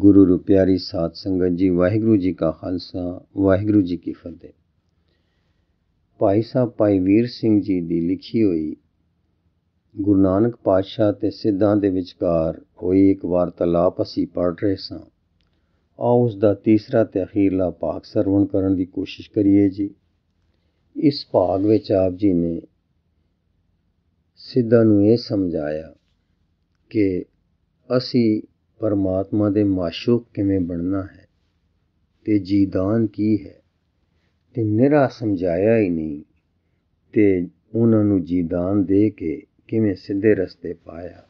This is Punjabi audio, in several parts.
ਗੁਰੂ ਰੁਪਿਆਰੀ ਸਾਧ ਸੰਗਤ ਜੀ ਵਾਹਿਗੁਰੂ ਜੀ ਕਾ ਖਾਲਸਾ ਵਾਹਿਗੁਰੂ ਜੀ ਕੀ ਫਤਿਹ ਭਾਈ ਸਾਹਿਬ ਭਾਈ ਵੀਰ ਸਿੰਘ ਜੀ ਦੀ ਲਿਖੀ ਹੋਈ ਗੁਰੂ ਨਾਨਕ ਪਾਤਸ਼ਾਹ ਤੇ ਸਿੱਧਾਂ ਦੇ ਵਿਚਕਾਰ ਹੋਈ ਇੱਕ ਵਾਰਤਾਲਾਪ ਅਸੀਂ ਪੜ ਰਹੇ ਸਾਂ ਆ ਉਸ ਦਾ ਤੀਸਰਾ ਤੇ ਅਖੀਰਲਾ ਭਾਗ ਸਰਵਣ ਕਰਨ ਦੀ ਕੋਸ਼ਿਸ਼ ਕਰੀਏ ਜੀ ਇਸ ਭਾਗ ਵਿੱਚ ਆਪ ਜੀ ਨੇ ਸਿੱਧਾਂ ਨੂੰ ਇਹ ਸਮਝਾਇਆ ਕਿ ਅਸੀਂ ਪਰਮਾਤਮਾ ਦੇ ਮਾਸ਼ੂਕ ਕਿਵੇਂ ਬਣਨਾ ਹੈ ਤੇ ਜੀਦਾਨ ਕੀ ਹੈ ਤੇ ਨਿਰਾ ਸਮਝਾਇਆ ਹੀ ਨਹੀਂ ਤੇ ਉਹਨਾਂ ਨੂੰ ਜੀਦਾਨ ਦੇ ਕੇ ਕਿਵੇਂ ਸਿੱਧੇ ਰਸਤੇ ਪਾਇਆ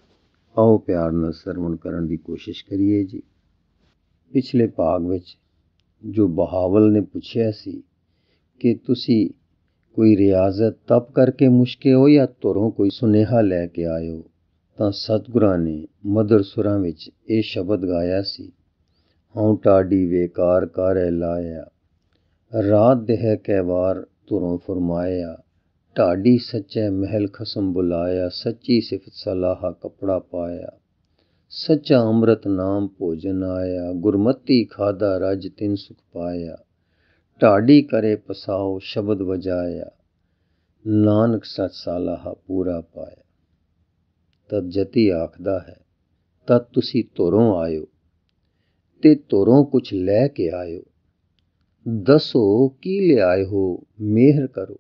ਆਓ ਪਿਆਰ ਨਾਲ ਸਰਵਣ ਕਰਨ ਦੀ ਕੋਸ਼ਿਸ਼ ਕਰੀਏ ਜੀ ਪਿਛਲੇ ਭਾਗ ਵਿੱਚ ਜੋ ਬਹਾਵਲ ਨੇ ਪੁੱਛਿਆ ਸੀ ਕਿ ਤੁਸੀਂ ਕੋਈ ਰਿਆਜ਼ਤ ਤਪ ਕਰਕੇ ਮੁਸ਼ਕੇ ਹੋ ਜਾਂ ਤੁਰੋਂ ਕੋਈ ਸੁਨੇਹਾ ਲੈ ਕੇ ਆਇਓ ਤਾਂ ਸਤਿਗੁਰਾਂ ਨੇ ਮਦਰ ਸੁਰਾਂ ਵਿੱਚ ਇਹ ਸ਼ਬਦ ਗਾਇਆ ਸੀ ਹਉ ਟਾਡੀ ਵੇਕਾਰ ਕਰੈ ਲਾਇਆ ਰਾਤ ਦੇਹ ਕੈ ਵਾਰ ਤੁਰੋਂ ਫਰਮਾਇਆ ਢਾਡੀ ਸੱਚੇ ਮਹਿਲ ਖਸਮ ਬੁਲਾਇਆ ਸੱਚੀ ਸਿਫਤ ਸਲਾਹਾ ਕਪੜਾ ਪਾਇਆ ਸੱਚਾ ਅੰਮ੍ਰਿਤ ਨਾਮ ਭੋਜਨ ਆਇਆ ਗੁਰਮਤੀ ਖਾਦਾ ਰਜ ਤਿੰਨ ਸੁਖ ਪਾਇਆ ਢਾਡੀ ਕਰੇ ਪਸਾਓ ਸ਼ਬਦ ਵਜਾਇਆ ਨਾਨਕ ਸਤ ਸਲਾਹਾ ਪੂਰਾ ਪਾਇਆ ਤਾਂ ਜਤੀ ਆਖਦਾ ਹੈ ਤਾਂ ਤੁਸੀਂ ਤੁਰੋਂ ਆਇਓ ਤੇ ਤੁਰੋਂ ਕੁਛ ਲੈ ਕੇ ਆਇਓ ਦੱਸੋ ਕੀ ਲਿਆਏ ਹੋ ਮਿਹਰ ਕਰੋ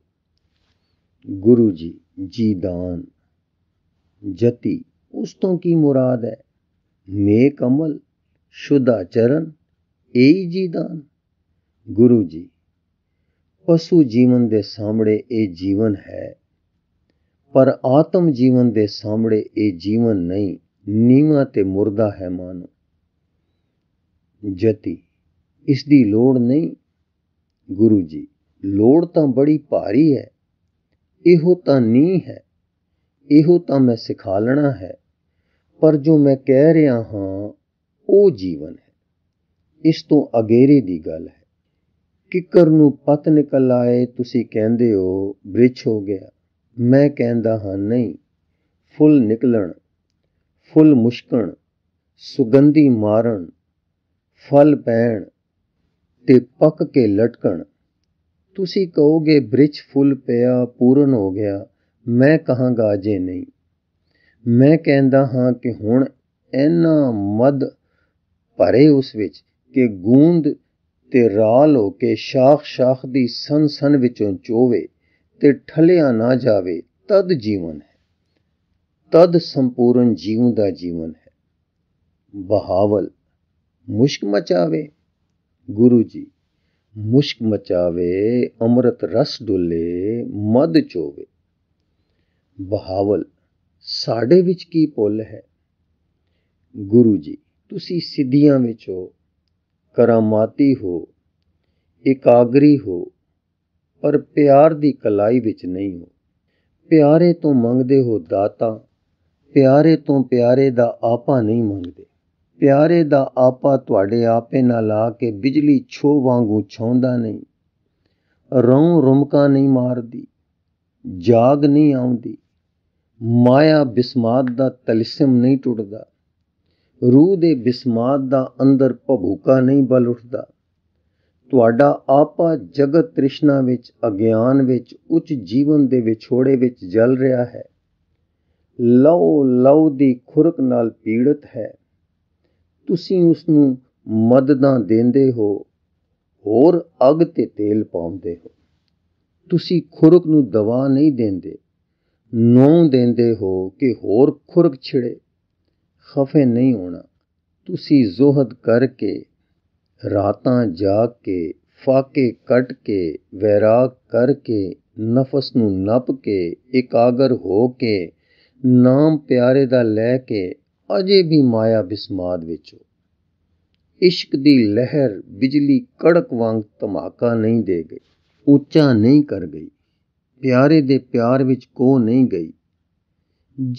ਗੁਰੂ ਜੀ ਜੀ ਦਾਨ ਜਤੀ ਉਸ ਤੋਂ ਕੀ ਮੁਰਾਦ ਹੈ ਨੇਕ ਅਮਲ ਸ਼ੁਦਾ ਚਰਨ ਏਈ ਜੀ ਦਾਨ ਗੁਰੂ ਜੀ ਪਸ਼ੂ ਜੀਵਨ ਦੇ ਸਾਹਮਣੇ ਇਹ ਜੀਵਨ ਹੈ ਪਰ ਆਤਮ ਜੀਵਨ ਦੇ ਸਾਹਮਣੇ ਇਹ ਜੀਵਨ ਨਹੀਂ ਨੀਵਾ ਤੇ ਮੁਰਦਾ ਹੈ ਮਨ ਜਤੀ ਇਸ ਦੀ ਲੋੜ ਨਹੀਂ ਗੁਰੂ ਜੀ ਲੋੜ ਤਾਂ ਬੜੀ ਭਾਰੀ ਹੈ ਇਹੋ ਤਾਂ ਨਹੀਂ ਹੈ ਇਹੋ ਤਾਂ ਮੈਂ ਸਿਖਾ ਲੈਣਾ ਹੈ ਪਰ ਜੋ ਮੈਂ ਕਹਿ ਰਿਹਾ ਹਾਂ ਉਹ ਜੀਵਨ ਹੈ ਇਸ ਤੋਂ ਅਗੇਰੇ ਦੀ ਗੱਲ ਹੈ ਕਿਕਰ ਨੂੰ ਪਤ ਨਿਕਲ ਆਏ ਤੁਸੀਂ ਕਹਿੰਦੇ ਹੋ ਬ੍ਰਿਛ ਹੋ ਗਿਆ ਮੈਂ ਕਹਿੰਦਾ ਹਾਂ ਨਹੀਂ ਫੁੱਲ ਨਿਕਲਣ ਫੁੱਲ ਮੁਸ਼ਕਣ ਸੁਗੰਧੀ ਮਾਰਨ ਫਲ ਪੈਣ ਤੇ ਪੱਕ ਕੇ ਲਟਕਣ ਤੁਸੀਂ ਕਹੋਗੇ ਬ੍ਰਿਜ ਫੁੱਲ ਪਿਆ ਪੂਰਨ ਹੋ ਗਿਆ ਮੈਂ ਕਹਾਂਗਾ ਜੇ ਨਹੀਂ ਮੈਂ ਕਹਿੰਦਾ ਹਾਂ ਕਿ ਹੁਣ ਐਨਾ ਮਦ ਭਰੇ ਉਸ ਵਿੱਚ ਕਿ ਗੂੰਦ ਤੇ ਰਾਲ ਹੋ ਕੇ ਸ਼ਾਖ ਸ਼ਾਖ ਦੀ ਸੰਸਨ ਵਿੱਚੋਂ ਚੋਵੇ ਤੇ ਠਲਿਆ ਨਾ ਜਾਵੇ ਤਦ ਜੀਵਨ ਹੈ ਤਦ ਸੰਪੂਰਨ ਜੀਵ ਦਾ ਜੀਵਨ ਹੈ ਬਹਾਵਲ ਮੁਸ਼ਕ ਮਚਾਵੇ ਗੁਰੂ ਜੀ ਮੁਸ਼ਕ ਮਚਾਵੇ ਅੰਮ੍ਰਿਤ ਰਸ ਡੁੱਲੇ ਮਦ ਚੋਵੇ ਬਹਾਵਲ ਸਾਡੇ ਵਿੱਚ ਕੀ ਪੁੱਲ ਹੈ ਗੁਰੂ ਜੀ ਤੁਸੀਂ ਸਿੱਧੀਆਂ ਵਿੱਚੋਂ ਕਰਾਮਾਤੀ ਹੋ ਇਕਾਗਰੀ ਹੋ ਪਰ ਪਿਆਰ ਦੀ ਕਲਾਈ ਵਿੱਚ ਨਹੀਂ ਹੋ ਪਿਆਰੇ ਤੋਂ ਮੰਗਦੇ ਹੋ ਦਾਤਾ ਪਿਆਰੇ ਤੋਂ ਪਿਆਰੇ ਦਾ ਆਪਾ ਨਹੀਂ ਮੰਗਦੇ ਪਿਆਰੇ ਦਾ ਆਪਾ ਤੁਹਾਡੇ ਆਪੇ ਨਾਲ ਆ ਕੇ ਬਿਜਲੀ ਛੋ ਵਾਂਗੂ ਛਾਉਂਦਾ ਨਹੀਂ ਰੌਂ ਰੁਮਕਾ ਨਹੀਂ ਮਾਰਦੀ ਜਾਗ ਨਹੀਂ ਆਉਂਦੀ ਮਾਇਆ ਬਿਸਮਾਤ ਦਾ ਤਲਿਸਮ ਨਹੀਂ ਟੁੱਟਦਾ ਰੂਹ ਦੇ ਬਿਸਮਾਤ ਦਾ ਅੰਦਰ ਭਭੂਕਾ ਨਹੀਂ ਬਲ ਉੱਠਦਾ ਤੁਹਾਡਾ ਆਪਾ ਜਗਤ ਤ੍ਰਿਸ਼ਨਾ ਵਿੱਚ ਅਗਿਆਨ ਵਿੱਚ ਉੱਚ ਜੀਵਨ ਦੇ ਵਿਛੋੜੇ ਵਿੱਚ ਜਲ ਰਿਹਾ ਹੈ ਲਉ ਲਉ ਦੀ ਖੁਰਕ ਨਾਲ ਪੀੜਤ ਹੈ ਤੁਸੀਂ ਉਸ ਨੂੰ ਮਦਦਾਂ ਦਿੰਦੇ ਹੋ ਹੋਰ ਅਗ ਤੇ ਤੇਲ ਪਾਉਂਦੇ ਹੋ ਤੁਸੀਂ ਖੁਰਕ ਨੂੰ ਦਵਾ ਨਹੀਂ ਦਿੰਦੇ ਨੋ ਦਿੰਦੇ ਹੋ ਕਿ ਹੋਰ ਖੁਰਕ ਛਿੜੇ ਖਫੇ ਨਹੀਂ ਹੋਣਾ ਤੁਸੀਂ ਜ਼ੋਹਦ ਕਰਕੇ ਰਾਤਾਂ ਜਾਗ ਕੇ ਫਾਕੇ ਕੱਟ ਕੇ ਵੈਰਾਗ ਕਰਕੇ ਨਫਸ ਨੂੰ ਨਪ ਕੇ ਇਕਾਗਰ ਹੋ ਕੇ ਨਾਮ ਪਿਆਰੇ ਦਾ ਲੈ ਕੇ ਅਜੇ ਵੀ ਮਾਇਆ ਬਿਸਮਾਦ ਵਿੱਚ ਇਸ਼ਕ ਦੀ ਲਹਿਰ ਬਿਜਲੀ ਕੜਕ ਵਾਂਗ ਧਮਾਕਾ ਨਹੀਂ ਦੇ ਗਈ ਉੱਚਾ ਨਹੀਂ ਕਰ ਗਈ ਪਿਆਰੇ ਦੇ ਪਿਆਰ ਵਿੱਚ ਕੋ ਨਹੀਂ ਗਈ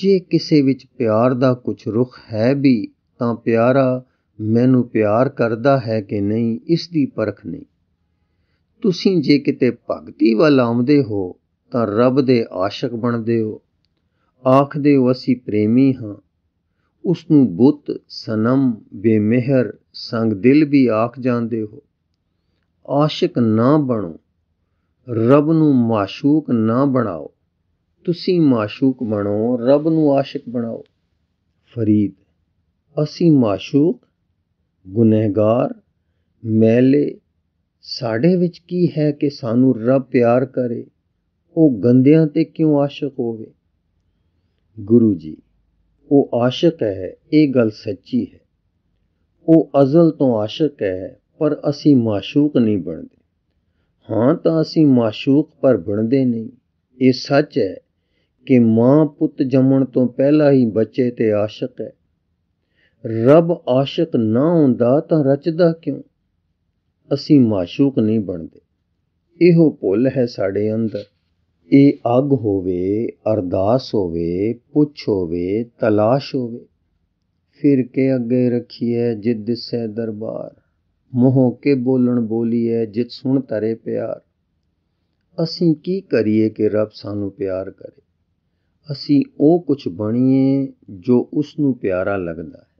ਜੇ ਕਿਸੇ ਵਿੱਚ ਪਿਆਰ ਦਾ ਕੁਝ ਰੁਖ ਹੈ ਵੀ ਤਾਂ ਪਿਆਰਾ ਮੈਨੂੰ ਪਿਆਰ ਕਰਦਾ ਹੈ ਕਿ ਨਹੀਂ ਇਸ ਦੀ ਪਰਖ ਨਹੀਂ ਤੁਸੀਂ ਜੇ ਕਿਤੇ ਭਗਤੀ ਵੱਲ ਆਉਂਦੇ ਹੋ ਤਾਂ ਰੱਬ ਦੇ ਆਸ਼ਿਕ ਬਣਦੇ ਹੋ ਆਖਦੇ ਹੋ ਅਸੀਂ ਪ੍ਰੇਮੀ ਹਾਂ ਉਸ ਨੂੰ ਬੁੱਤ ਸਨਮ ਬੇਮਿਹਰ ਸੰਗ ਦਿਲ ਵੀ ਆਖ ਜਾਂਦੇ ਹੋ ਆਸ਼ਿਕ ਨਾ ਬਣੋ ਰੱਬ ਨੂੰ ਮਾਸ਼ੂਕ ਨਾ ਬਣਾਓ ਤੁਸੀਂ ਮਾਸ਼ੂਕ ਬਣੋ ਰੱਬ ਨੂੰ ਆਸ਼ਿਕ ਬਣਾਓ ਫਰੀਦ ਅਸੀਂ ਮਾਸ਼ੂਕ ਗੁਨਹਗਾਰ ਮੈਲੇ ਸਾਡੇ ਵਿੱਚ ਕੀ ਹੈ ਕਿ ਸਾਨੂੰ ਰੱਬ ਪਿਆਰ ਕਰੇ ਉਹ ਗੰਦਿਆਂ ਤੇ ਕਿਉਂ ਆਸ਼ਿਕ ਹੋਵੇ ਗੁਰੂ ਜੀ ਉਹ ਆਸ਼ਿਕ ਹੈ ਇਹ ਗੱਲ ਸੱਚੀ ਹੈ ਉਹ ਅਜ਼ਲ ਤੋਂ ਆਸ਼ਿਕ ਹੈ ਪਰ ਅਸੀਂ ਮਾਸ਼ੂਕ ਨਹੀਂ ਬਣਦੇ ਹਾਂ ਤਾਂ ਅਸੀਂ ਮਾਸ਼ੂਕ ਪਰ ਬਣਦੇ ਨਹੀਂ ਇਹ ਸੱਚ ਹੈ ਕਿ ਮਾਂ ਪੁੱਤ ਜੰਮਣ ਤੋਂ ਪਹਿਲਾਂ ਹੀ ਬੱਚੇ ਤੇ ਆਸ਼ਿਕ ਹੈ ਰੱਬ ਆਸ਼ਿਕ ਨਾ ਹੁੰਦਾ ਤਾਂ ਰਚਦਾ ਕਿਉਂ ਅਸੀਂ ਮਾਸ਼ੂਕ ਨਹੀਂ ਬਣਦੇ ਇਹੋ ਭੁੱਲ ਹੈ ਸਾਡੇ ਅੰਦਰ ਇਹ ਅਗ ਹੋਵੇ ਅਰਦਾਸ ਹੋਵੇ ਪੁੱਛ ਹੋਵੇ ਤਲਾਸ਼ ਹੋਵੇ ਫਿਰ ਕੇ ਅੱਗੇ ਰੱਖੀਏ ਜਿਤ ਦਿਸੈ ਦਰਬਾਰ ਮੋਹ ਕੇ ਬੋਲਣ ਬੋਲੀਏ ਜਿਤ ਸੁਣ ਤਰੇ ਪਿਆਰ ਅਸੀਂ ਕੀ ਕਰੀਏ ਕਿ ਰੱਬ ਸਾਨੂੰ ਪਿਆਰ ਕਰੇ ਅਸੀਂ ਉਹ ਕੁਝ ਬਣੀਏ ਜੋ ਉਸ ਨੂੰ ਪਿਆਰਾ ਲੱਗਦਾ ਹੈ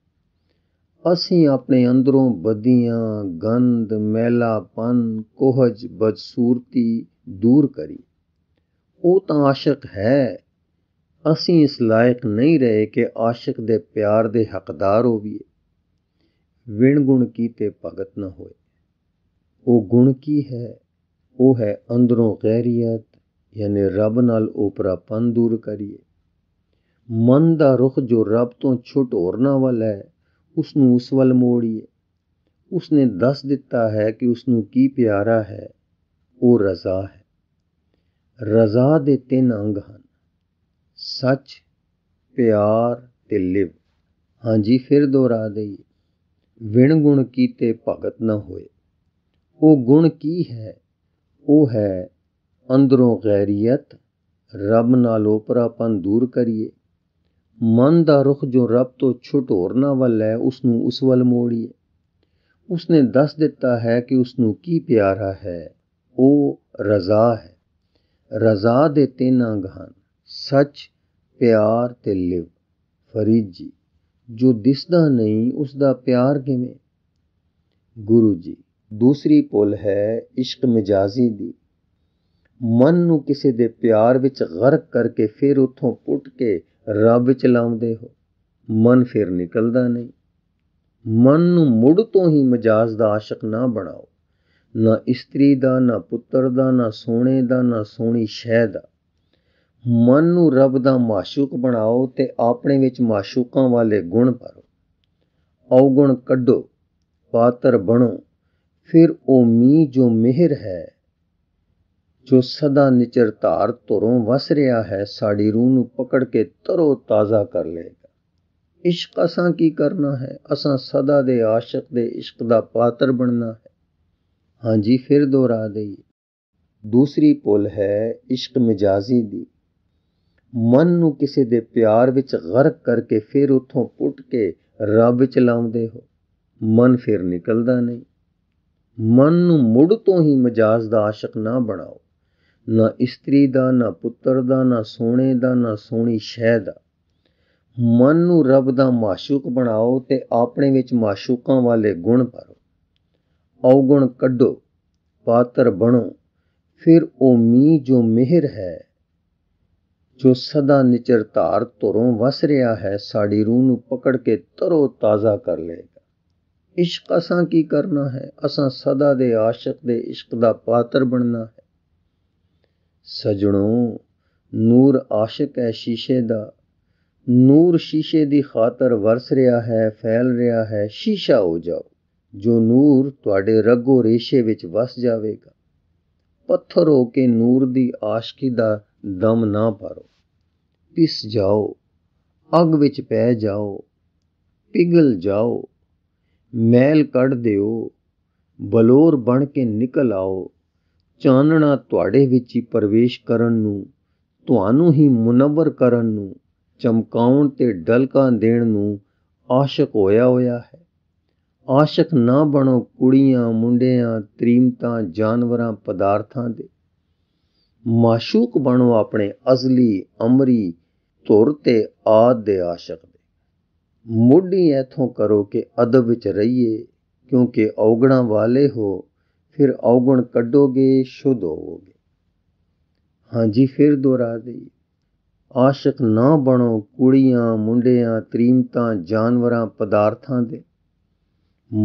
ਅਸੀਂ ਆਪਣੇ ਅੰਦਰੋਂ ਬਦੀਆਂ ਗੰਦ ਮੈਲਾਪਨ ਕੋਹਜ ਬਦਸੂਰਤੀ ਦੂਰ ਕਰੀ ਉਹ ਤਾਂ ਆਸ਼ਿਕ ਹੈ ਅਸੀਂ ਇਸ ਲਾਇਕ ਨਹੀਂ ਰਹੇ ਕਿ ਆਸ਼ਿਕ ਦੇ ਪਿਆਰ ਦੇ ਹੱਕਦਾਰ ਹੋਵੀਏ ਵਿਣ ਗੁਣ ਕੀਤੇ ਭਗਤ ਨਾ ਹੋਏ ਉਹ ਗੁਣ ਕੀ ਹੈ ਉਹ ਹੈ ਅੰਦਰੋਂ ਗੈਰੀਅਤ ਯਾਨੀ ਰੱਬ ਨਾਲ ਉਪਰਾਪਨ ਦੂਰ ਕਰੀਏ ਮਨ ਦਾ ਰੁਖ ਜੋ ਰੱਬ ਤੋਂ ਛੁੱਟ ਹੋਰਨਾ ਵਾਲਾ ਹੈ ਉਸ ਨੂੰ ਉਸ ਵੱਲ ਮੋੜੀਏ ਉਸ ਨੇ ਦੱਸ ਦਿੱਤਾ ਹੈ ਕਿ ਉਸ ਨੂੰ ਕੀ ਪਿਆਰਾ ਹੈ ਉਹ ਰਜ਼ਾ ਹੈ ਰਜ਼ਾ ਦੇ ਤਿੰਨ ਅੰਗ ਹਨ ਸੱਚ ਪਿਆਰ ਤੇ ਲਿਵ ਹਾਂਜੀ ਫਿਰ ਦੁਹਰਾ ਦਈ ਵਿਣ ਗੁਣ ਕੀਤੇ ਭਗਤ ਨਾ ਹੋਏ ਉਹ ਗੁਣ ਕੀ ਹੈ ਉਹ ਹੈ ਅੰਦਰੋਂ ਗੈਰੀਅਤ ਰੱਬ ਨਾਲ ਉਪਰਾਪਨ ਦੂਰ ਕਰੀਏ ਮਨ ਦਾ ਰੁਖ ਜੋ ਰੱਬ ਤੋਂ ਛੁੱਟ ਹੋਰਨਾ ਵੱਲ ਹੈ ਉਸ ਨੂੰ ਉਸ ਵੱਲ ਮੋੜੀਏ ਉਸ ਨੇ ਦੱਸ ਦਿੱਤਾ ਹੈ ਕਿ ਉਸ ਨੂੰ ਕੀ ਪਿਆਰਾ ਹੈ ਉਹ ਰਜ਼ਾ ਹੈ ਰਜ਼ਾ ਦੇ ਤਿੰਨ ਅੰਗ ਹਨ ਸੱਚ ਪਿਆਰ ਤੇ ਲਿਵ ਫਰੀਦ ਜੀ ਜੋ ਦਿਸਦਾ ਨਹੀਂ ਉਸ ਦਾ ਪਿਆਰ ਕਿਵੇਂ ਗੁਰੂ ਜੀ ਦੂਸਰੀ ਪੁੱਲ ਹੈ ਇਸ਼ਕ ਮਜਾਜ਼ੀ ਦੀ ਮਨ ਨੂੰ ਕਿਸੇ ਦੇ ਪਿਆਰ ਵਿੱਚ ਗਰਕ ਕਰਕੇ ਫਿਰ ਉੱਥੋਂ ਪੁੱਟ ਕੇ ਰੱਬ ਵਿੱਚ ਲਾਉਂਦੇ ਹੋ ਮਨ ਫਿਰ ਨਿਕਲਦਾ ਨਹੀਂ ਮਨ ਨੂੰ ਮੁੜ ਤੋਂ ਹੀ ਮਜਾਜ਼ ਦਾ ਆਸ਼ਿਕ ਨਾ ਬਣਾਓ ਨਾ ਇਸਤਰੀ ਦਾ ਨਾ ਪੁੱਤਰ ਦਾ ਨਾ ਸੋਹਣੇ ਦਾ ਨਾ ਸੋਹਣੀ ਸ਼ੈ ਦਾ ਮਨ ਨੂੰ ਰੱਬ ਦਾ ਮਾਸ਼ੂਕ ਬਣਾਓ ਤੇ ਆਪਣੇ ਵਿੱਚ ਮਾਸ਼ੂਕਾਂ ਵਾਲੇ ਗੁਣ ਭਰੋ ਔਗੁਣ ਕੱਢੋ ਪਾਤਰ ਬਣੋ ਫਿਰ ਉਹ ਮੀ ਜੋ ਮਿਹਰ ਹੈ ਜੋ ਸਦਾ ਨਿਚਰ ਧਾਰ ਤੁਰੋਂ ਵਸ ਰਿਹਾ ਹੈ ਸਾਡੀ ਰੂਹ ਨੂੰ ਪਕੜ ਕੇ ਤਰੋ ਤਾਜ਼ਾ ਕਰ ਲਏਗਾ ਇਸ਼ਕ ਅਸਾਂ ਕੀ ਕਰਨਾ ਹੈ ਅਸਾਂ ਸਦਾ ਦੇ ਆਸ਼ਿਕ ਦੇ ਇਸ਼ਕ ਦਾ ਪਾਤਰ ਬਣਨਾ ਹੈ ਹਾਂਜੀ ਫਿਰ ਦੁਹਰਾ ਦੇਈ ਦੂਸਰੀ ਪੁਲ ਹੈ ਇਸ਼ਕ ਮਜਾਜ਼ੀ ਦੀ ਮਨ ਨੂੰ ਕਿਸੇ ਦੇ ਪਿਆਰ ਵਿੱਚ ਗਰਕ ਕਰਕੇ ਫਿਰ ਉਥੋਂ ਪੁੱਟ ਕੇ ਰੱਬ ਵਿੱਚ ਲਾਉਂਦੇ ਹੋ ਮਨ ਫਿਰ ਨਿਕਲਦਾ ਨਹੀਂ ਮਨ ਨੂੰ ਮੁੜ ਤੋਂ ਹੀ ਮਜਾਜ਼ ਦਾ ਆਸ਼ਿਕ ਨਾ ਬਣਾਓ ਨਾ ਇਸਤਰੀ ਦਾ ਨਾ ਪੁੱਤਰ ਦਾ ਨਾ ਸੋਨੇ ਦਾ ਨਾ ਸੋਹਣੀ ਸ਼ਹਿ ਦਾ ਮਨ ਨੂੰ ਰੱਬ ਦਾ ਮਾਸ਼ੂਕ ਬਣਾਓ ਤੇ ਆਪਣੇ ਵਿੱਚ ਮਾਸ਼ੂਕਾਂ ਵਾਲੇ ਗੁਣ ਭਰੋ ਔਗੁਣ ਕੱਢੋ ਪਾਤਰ ਬਣੋ ਫਿਰ ਉਹ ਮੀ ਜੋ ਮਿਹਰ ਹੈ ਜੋ ਸਦਾ ਨਿਚਰ ਧਾਰ ਤੁਰੋਂ ਵਸ ਰਿਹਾ ਹੈ ਸਾਡੀ ਰੂਹ ਨੂੰ ਪਕੜ ਕੇ ਤਰੋ ਤਾਜ਼ਾ ਕਰ ਲਏਗਾ ਇਸ਼ਕ ਅਸਾਂ ਕੀ ਕਰਨਾ ਹੈ ਅਸਾਂ ਸਦਾ ਦੇ ਆਸ਼ਿਕ ਦੇ ਇਸ਼ਕ ਦਾ ਪਾਤਰ ਬਣਨਾ ਸਜਣੋ ਨੂਰ ਆਸ਼ਿਕ ਹੈ ਸ਼ੀਸ਼ੇ ਦਾ ਨੂਰ ਸ਼ੀਸ਼ੇ ਦੀ ਖਾਤਰ ਵਰਸ ਰਿਹਾ ਹੈ ਫੈਲ ਰਿਹਾ ਹੈ ਸ਼ੀਸ਼ਾ ਹੋ ਜਾਓ ਜੋ ਨੂਰ ਤੁਹਾਡੇ ਰਗੋ ਰੇਸ਼ੇ ਵਿੱਚ ਵਸ ਜਾਵੇਗਾ ਪੱਥਰ ਹੋ ਕੇ ਨੂਰ ਦੀ ਆਸ਼ਕੀ ਦਾ ਦਮ ਨਾ ਪਾਰੋ ਪਿਸ ਜਾਓ ਅਗ ਵਿੱਚ ਪੈ ਜਾਓ ਪਿਗਲ ਜਾਓ ਮੈਲ ਕੱਢ ਦਿਓ ਬਲੋਰ ਬਣ ਕੇ ਨਿਕਲ ਆਓ ਚਾਨਣਾ ਤੁਹਾਡੇ ਵਿੱਚ ਹੀ ਪ੍ਰਵੇਸ਼ ਕਰਨ ਨੂੰ ਤੁਹਾਨੂੰ ਹੀ ਮੁਨਵਰ ਕਰਨ ਨੂੰ ਚਮਕਾਉਣ ਤੇ ਡਲਕਾ ਦੇਣ ਨੂੰ ਆਸ਼ਕ ਹੋਇਆ ਹੋਇਆ ਹੈ ਆਸ਼ਕ ਨਾ ਬਣੋ ਕੁੜੀਆਂ ਮੁੰਡਿਆਂ ਤ੍ਰੀਮਤਾ ਜਾਨਵਰਾਂ ਪਦਾਰਥਾਂ ਦੇ ਮਾਸ਼ੂਕ ਬਣੋ ਆਪਣੇ ਅਜ਼ਲੀ ਅਮਰੀ ਧੁਰ ਤੇ ਆਦ ਦੇ ਆਸ਼ਕ ਦੇ ਮੁੱਢੀ ਇਥੋਂ ਕਰੋ ਕਿ ਅਦਬ ਵਿੱਚ ਰਹੀਏ ਕਿਉਂਕਿ ਔਗਣਾ ਵਾਲੇ ਹੋ ਫਿਰ ਔਗਣ ਕੱਢੋਗੇ ਸ਼ੁੱਧ ਹੋਵੋਗੇ ਹਾਂਜੀ ਫਿਰ ਦੁਹਰਾ ਦੇ ਆਸ਼ਿਕ ਨਾ ਬਣੋ ਕੁੜੀਆਂ ਮੁੰਡਿਆਂ ਤ੍ਰੀਮਤਾਂ ਜਾਨਵਰਾਂ ਪਦਾਰਥਾਂ ਦੇ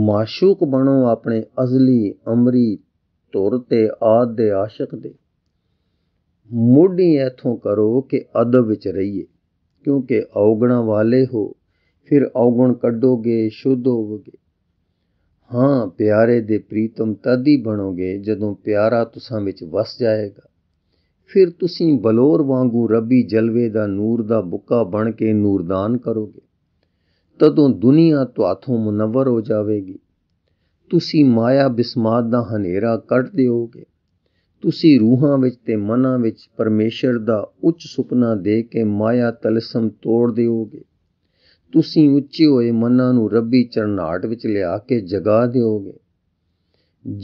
ਮਾਸ਼ੂਕ ਬਣੋ ਆਪਣੇ ਅਜ਼ਲੀ ਅਮਰੀ ਤੁਰ ਤੇ ਆਦ ਦੇ ਆਸ਼ਿਕ ਦੇ ਮੋਢੀ ਇਥੋਂ ਕਰੋ ਕਿ ਅਦਬ ਵਿੱਚ ਰਹੀਏ ਕਿਉਂਕਿ ਔਗਣਾ ਵਾਲੇ ਹੋ ਫਿਰ ਔਗਣ ਕੱਢੋਗੇ ਸ਼ੁੱਧ ਹੋਵੋਗੇ ਹਾਂ ਪਿਆਰੇ ਦੇ ਪ੍ਰੀਤਮ ਤਦ ਹੀ ਬਣੋਗੇ ਜਦੋਂ ਪਿਆਰਾ ਤੁਸਾਂ ਵਿੱਚ ਵਸ ਜਾਏਗਾ ਫਿਰ ਤੁਸੀਂ ਬਲੋਰ ਵਾਂਗੂ ਰੱਬੀ ਜਲਵੇ ਦਾ ਨੂਰ ਦਾ ਬੁੱਕਾ ਬਣ ਕੇ ਨੂਰਦਾਨ ਕਰੋਗੇ ਤਦੋਂ ਦੁਨੀਆ ਤੁਹਾਥੋਂ ਮੁਨਵਰ ਹੋ ਜਾਵੇਗੀ ਤੁਸੀਂ ਮਾਇਆ ਬਿਸਮਾਦ ਦਾ ਹਨੇਰਾ ਕੱਢ ਦਿਓਗੇ ਤੁਸੀਂ ਰੂਹਾਂ ਵਿੱਚ ਤੇ ਮਨਾਂ ਵਿੱਚ ਪਰਮੇਸ਼ਰ ਦਾ ਉੱਚ ਸੁਪਨਾ ਦੇ ਕੇ ਮਾਇਆ ਤਲਸਮ ਤੋੜ ਦਿਓਗੇ ਤੁਸੀਂ ਉੱਚੇ ਹੋਏ ਮਨਾਂ ਨੂੰ ਰੱਬੀ ਚਰਨਾਟ ਵਿੱਚ ਲਿਆ ਕੇ ਜਗਾ ਦਿਓਗੇ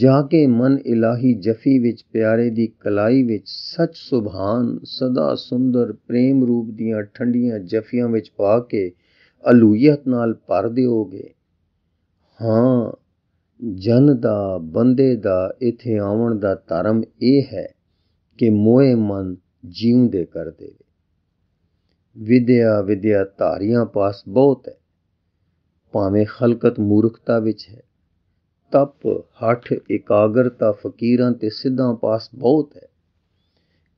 ਜਾ ਕੇ ਮਨ ਇਲਾਹੀ ਜਫੀ ਵਿੱਚ ਪਿਆਰੇ ਦੀ ਕਲਾਈ ਵਿੱਚ ਸੱਚ ਸੁਭਾਨ ਸਦਾ ਸੁੰਦਰ ਪ੍ਰੇਮ ਰੂਪ ਦੀਆਂ ਠੰਡੀਆਂ ਜਫੀਆਂ ਵਿੱਚ ਪਾ ਕੇ ਅਲੂਹੀਅਤ ਨਾਲ ਭਰ ਦਿਓਗੇ ਹਾਂ ਜਨ ਦਾ ਬੰਦੇ ਦਾ ਇੱਥੇ ਆਉਣ ਦਾ ਧਰਮ ਇਹ ਹੈ ਕਿ ਮੋਏ ਮਨ ਜੀਉਂਦੇ ਕਰ ਦੇਵੇ ਵਿਦਿਆ ਵਿਦਿਆ ਧਾਰੀਆਂ ਪਾਸ ਬਹੁਤ ਹੈ ਭਾਵੇਂ ਖਲਕਤ ਮੂਰਖਤਾ ਵਿੱਚ ਹੈ ਤਪ ਹਠ ਇਕਾਗਰਤਾ ਫਕੀਰਾਂ ਤੇ ਸਿੱਧਾਂ ਪਾਸ ਬਹੁਤ ਹੈ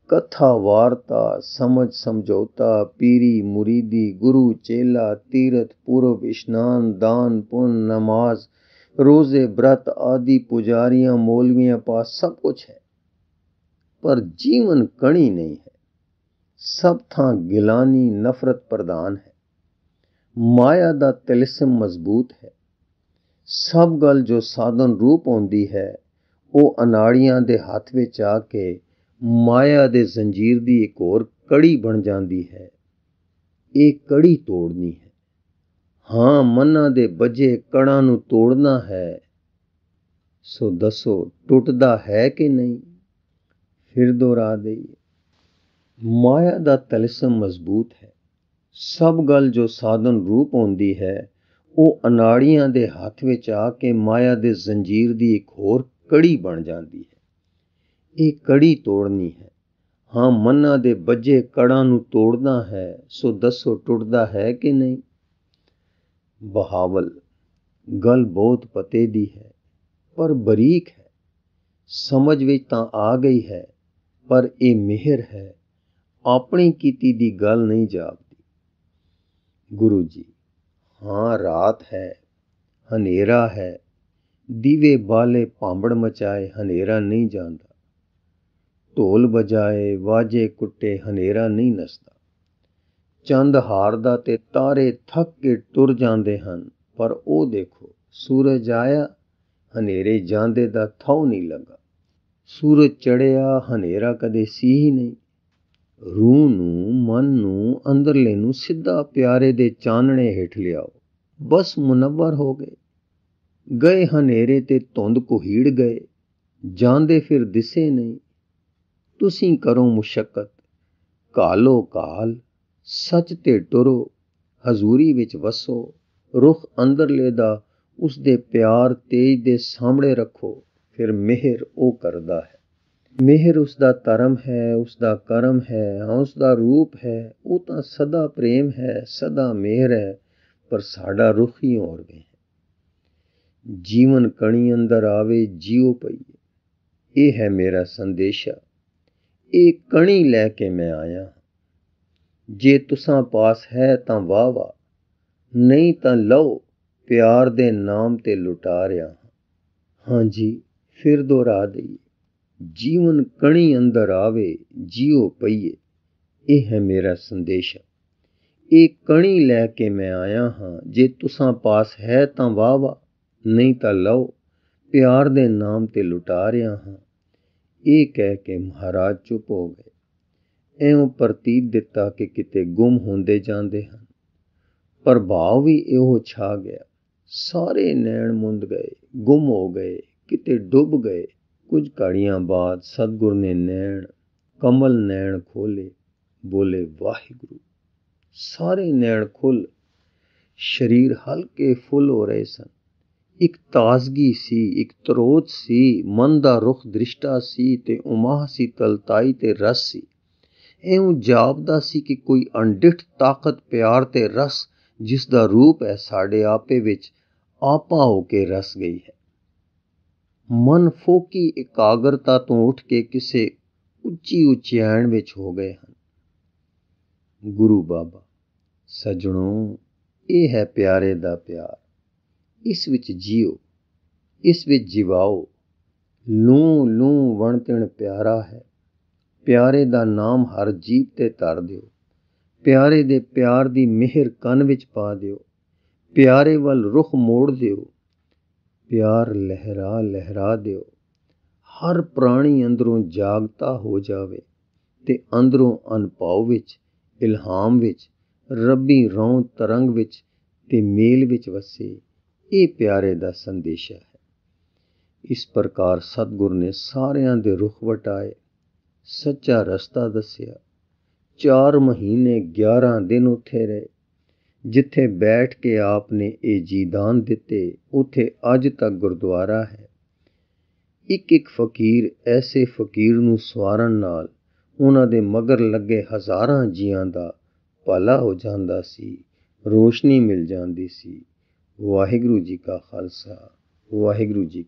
ਕਥਾ ਵਾਰਤਾ ਸਮਝ ਸਮਝੌਤਾ ਪੀਰੀ ਮੁਰੀਦੀ ਗੁਰੂ ਚੇਲਾ ਤੀਰਥ ਪੂਰਵ ਇਸ਼ਨਾਨ ਦਾਨ ਪੁੰਨ ਨਮਾਜ਼ ਰੋਜ਼ੇ ਬ੍ਰਤ ਆਦਿ ਪੁਜਾਰੀਆਂ ਮੌਲਵੀਆਂ ਪਾਸ ਸਭ ਕੁਝ ਹੈ ਪਰ ਜੀਵਨ ਕਣੀ ਨਹੀਂ ਹੈ ਸਭ ਥਾਂ ਗਿਲਾਨੀ ਨਫ਼ਰਤ ਪ੍ਰਦਾਨ ਹੈ ਮਾਇਆ ਦਾ ਤਿਲਸਮ ਮਜ਼ਬੂਤ ਹੈ ਸਭ ਗੱਲ ਜੋ ਸਾਧਨ ਰੂਪ ਆਉਂਦੀ ਹੈ ਉਹ ਅਨਾੜੀਆਂ ਦੇ ਹੱਥ ਵਿੱਚ ਆ ਕੇ ਮਾਇਆ ਦੇ ਜ਼ੰਜੀਰ ਦੀ ਇੱਕ ਹੋਰ ਕੜੀ ਬਣ ਜਾਂਦੀ ਹੈ ਇਹ ਕੜੀ ਤੋੜਨੀ ਹੈ ਹਾਂ ਮਨਾਂ ਦੇ ਬਜੇ ਕਣਾਂ ਨੂੰ ਤੋੜਨਾ ਹੈ ਸੋ ਦੱਸੋ ਟੁੱਟਦਾ ਹੈ ਕਿ ਨਹੀਂ ਫਿਰ ਦੁਹਰਾ ਦੇਈਏ ਮਾਇਆ ਦਾ ਤਲਸਮ ਮਜ਼ਬੂਤ ਹੈ ਸਭ ਗੱਲ ਜੋ ਸਾਧਨ ਰੂਪ ਹੁੰਦੀ ਹੈ ਉਹ ਅਨਾੜੀਆਂ ਦੇ ਹੱਥ ਵਿੱਚ ਆ ਕੇ ਮਾਇਆ ਦੇ ਜ਼ੰਜੀਰ ਦੀ ਇੱਕ ਹੋਰ ਕੜੀ ਬਣ ਜਾਂਦੀ ਹੈ ਇਹ ਕੜੀ ਤੋੜਨੀ ਹੈ ਹਾਂ ਮਨਾਂ ਦੇ ਬੱਜੇ ਕੜਾਂ ਨੂੰ ਤੋੜਨਾ ਹੈ ਸੋ ਦੱਸੋ ਟੁੱਟਦਾ ਹੈ ਕਿ ਨਹੀਂ ਬਹਾਵਲ ਗੱਲ ਬਹੁਤ ਪਤੇ ਦੀ ਹੈ ਪਰ ਬਰੀਕ ਹੈ ਸਮਝ ਵਿੱਚ ਤਾਂ ਆ ਗਈ ਹੈ ਪਰ ਇਹ ਮਿਹਰ ਹੈ ਆਪਣੀ ਕੀਤੀ ਦੀ ਗੱਲ ਨਹੀਂ ਜਾਪਦੀ ਗੁਰੂ ਜੀ ਹਾਂ ਰਾਤ ਹੈ ਹਨੇਰਾ ਹੈ ਦੀਵੇ ਬਾਲੇ ਭਾਂਬੜ ਮਚਾਏ ਹਨੇਰਾ ਨਹੀਂ ਜਾਂਦਾ ਢੋਲ ਵਜਾਏ ਵਾਜੇ ਕੁੱਟੇ ਹਨੇਰਾ ਨਹੀਂ ਨਸਦਾ ਚੰਦ ਹਾਰਦਾ ਤੇ ਤਾਰੇ ਥੱਕ ਕੇ ਟੁਰ ਜਾਂਦੇ ਹਨ ਪਰ ਉਹ ਦੇਖੋ ਸੂਰਜ ਆਇਆ ਹਨੇਰੇ ਜਾਂਦੇ ਦਾ ਥਾਉ ਨਹੀਂ ਲੱਗਾ ਸੂਰਜ ਚੜਿਆ ਹਨੇਰਾ ਕਦੇ ਸੀ ਹੀ ਨਹੀਂ ਰੂਹ ਨੂੰ ਮਨ ਨੂੰ ਅੰਦਰਲੇ ਨੂੰ ਸਿੱਧਾ ਪਿਆਰੇ ਦੇ ਚਾਨਣੇ ਹੇਠ ਲਿਆਓ ਬਸ ਮੁਨੱਵਰ ਹੋ ਗਏ ਗਏ ਹਨੇਰੇ ਤੇ ਧੁੰਦ ਕੋਹੀੜ ਗਏ ਜਾਂਦੇ ਫਿਰ ਦਿਸੇ ਨਹੀਂ ਤੁਸੀਂ ਕਰੋ ਮੁਸ਼ਕਤ ਕਾਲੋ ਕਾਲ ਸੱਚ ਤੇ ਟੁਰੋ ਹਜ਼ੂਰੀ ਵਿੱਚ ਵਸੋ ਰੁਖ ਅੰਦਰਲੇ ਦਾ ਉਸ ਦੇ ਪਿਆਰ ਤੇਜ ਦੇ ਸਾਹਮਣੇ ਰੱਖੋ ਫਿਰ ਮਿਹਰ ਉਹ ਕਰਦਾ ਹੈ ਮਿਹਰ ਉਸ ਦਾ ਧਰਮ ਹੈ ਉਸ ਦਾ ਕਰਮ ਹੈ ਉਸ ਦਾ ਰੂਪ ਹੈ ਉਹ ਤਾਂ ਸਦਾ ਪ੍ਰੇਮ ਹੈ ਸਦਾ ਮਿਹਰ ਹੈ ਪਰ ਸਾਡਾ ਰੁਖ ਹੀ ਹੋਰ ਵੇ ਹੈ ਜੀਵਨ ਕਣੀ ਅੰਦਰ ਆਵੇ ਜੀਉ ਪਈ ਇਹ ਹੈ ਮੇਰਾ ਸੰਦੇਸ਼ ਇਹ ਕਣੀ ਲੈ ਕੇ ਮੈਂ ਆਇਆ ਜੇ ਤੁਸਾਂ ਪਾਸ ਹੈ ਤਾਂ ਵਾਹ ਵਾਹ ਨਹੀਂ ਤਾਂ ਲਓ ਪਿਆਰ ਦੇ ਨਾਮ ਤੇ ਲੁਟਾ ਰਿਆ ਹਾਂਜੀ ਫਿਰ ਦੁਹਰਾ ਦੇ ਜੀਵਨ ਕਣੀ ਅੰਦਰ ਆਵੇ ਜਿਉ ਪਈਏ ਇਹ ਹੈ ਮੇਰਾ ਸੰਦੇਸ਼ ਇਹ ਕਣੀ ਲੈ ਕੇ ਮੈਂ ਆਇਆ ਹਾਂ ਜੇ ਤੁਸਾਂ ਪਾਸ ਹੈ ਤਾਂ ਵਾਹ ਵਾ ਨਹੀਂ ਤਾਂ ਲਓ ਪਿਆਰ ਦੇ ਨਾਮ ਤੇ ਲੁਟਾ ਰਿਹਾ ਹਾਂ ਇਹ ਕਹਿ ਕੇ ਮਹਾਰਾਜ ਚੁੱਪ ਹੋ ਗਏ ਐਉਂ ਪ੍ਰਤੀਤ ਦਿੱਤਾ ਕਿ ਕਿਤੇ ਗੁੰਮ ਹੁੰਦੇ ਜਾਂਦੇ ਹਨ ਪ੍ਰਭਾਵ ਵੀ ਇਹੋ ਛਾ ਗਿਆ ਸਾਰੇ ਨੈਣ ਮੁੰਦ ਗਏ ਗੁੰਮ ਹੋ ਗਏ ਕਿਤੇ ਡੁੱਬ ਗਏ ਕੁਝ ਘੜੀਆਂ ਬਾਅਦ ਸਤਗੁਰ ਨੇ ਨੈਣ ਕਮਲ ਨੈਣ ਖੋਲੇ ਬੋਲੇ ਵਾਹਿਗੁਰੂ ਸਾਰੇ ਨੈਣ ਖੁੱਲ ਸਰੀਰ ਹਲਕੇ ਫੁੱਲ ਹੋ ਰਹੇ ਸਨ ਇੱਕ ਤਾਜ਼ਗੀ ਸੀ ਇੱਕ ਤਰੋਤ ਸੀ ਮਨ ਦਾ ਰੁਖ ਦ੍ਰਿਸ਼ਟਾ ਸੀ ਤੇ ਉਮਾਹ ਸੀ ਤਲਤਾਈ ਤੇ ਰਸ ਸੀ ਐਉਂ ਜਾਪਦਾ ਸੀ ਕਿ ਕੋਈ ਅਣਡਿਠ ਤਾਕਤ ਪਿਆਰ ਤੇ ਰਸ ਜਿਸ ਦਾ ਰੂਪ ਹੈ ਸਾਡੇ ਆਪੇ ਵਿੱਚ ਆਪਾ ਹੋ ਕੇ ਰਸ ਗਈ ਹੈ ਮਨ ਫੋਕੀ ਇਕਾਗਰਤਾ ਤੋਂ ਉੱਠ ਕੇ ਕਿਸੇ ਉੱਚੀ ਉਚਿਆਣ ਵਿੱਚ ਹੋ ਗਏ ਹਨ ਗੁਰੂ ਬਾਬਾ ਸਜਣੋ ਇਹ ਹੈ ਪਿਆਰੇ ਦਾ ਪਿਆਰ ਇਸ ਵਿੱਚ ਜਿਓ ਇਸ ਵਿੱਚ ਜਿਵਾਓ ਲੂ ਲੂ ਵਣ ਪਿਆਰਾ ਹੈ ਪਿਆਰੇ ਦਾ ਨਾਮ ਹਰ ਜੀਵ ਤੇ ਧਰ ਦਿਓ ਪਿਆਰੇ ਦੇ ਪਿਆਰ ਦੀ ਮਿਹਰ ਕੰਨ ਵਿੱਚ ਪਾ ਦਿਓ ਪਿਆਰੇ ਵੱਲ ਰੁਖ ਮੋੜ ਦਿਓ ਪਿਆਰ ਲਹਿਰਾ ਲਹਿਰਾ ਦਿਓ ਹਰ ਪ੍ਰਾਣੀ ਅੰਦਰੋਂ ਜਾਗਤਾ ਹੋ ਜਾਵੇ ਤੇ ਅੰਦਰੋਂ ਅਨਪਾਉ ਵਿੱਚ ਇਲਹਾਮ ਵਿੱਚ ਰੱਬੀ ਰੌਂ ਤਰੰਗ ਵਿੱਚ ਤੇ ਮੇਲ ਵਿੱਚ ਵਸੇ ਇਹ ਪਿਆਰੇ ਦਾ ਸੰਦੇਸ਼ ਹੈ ਇਸ ਪ੍ਰਕਾਰ ਸਤਗੁਰ ਨੇ ਸਾਰਿਆਂ ਦੇ ਰੁਖ ਵਟਾਏ ਸੱਚਾ ਰਸਤਾ ਦੱਸਿਆ 4 ਮਹੀਨੇ 11 ਦਿਨ ਉੱਥੇ ਰਹੇ ਜਿੱਥੇ ਬੈਠ ਕੇ ਆਪ ਨੇ ਇਹ ਜੀਦਾਨ ਦਿੱਤੇ ਉਥੇ ਅੱਜ ਤੱਕ ਗੁਰਦੁਆਰਾ ਹੈ ਇੱਕ ਇੱਕ ਫਕੀਰ ਐਸੇ ਫਕੀਰ ਨੂੰ ਸਵਾਰਨ ਨਾਲ ਉਹਨਾਂ ਦੇ ਮਗਰ ਲੱਗੇ ਹਜ਼ਾਰਾਂ ਜੀਆਂ ਦਾ ਭਲਾ ਹੋ ਜਾਂਦਾ ਸੀ ਰੋਸ਼ਨੀ ਮਿਲ ਜਾਂਦੀ ਸੀ ਵਾਹਿਗੁਰੂ ਜੀ ਕਾ ਖਾਲਸਾ ਵਾਹਿਗੁਰੂ ਜੀ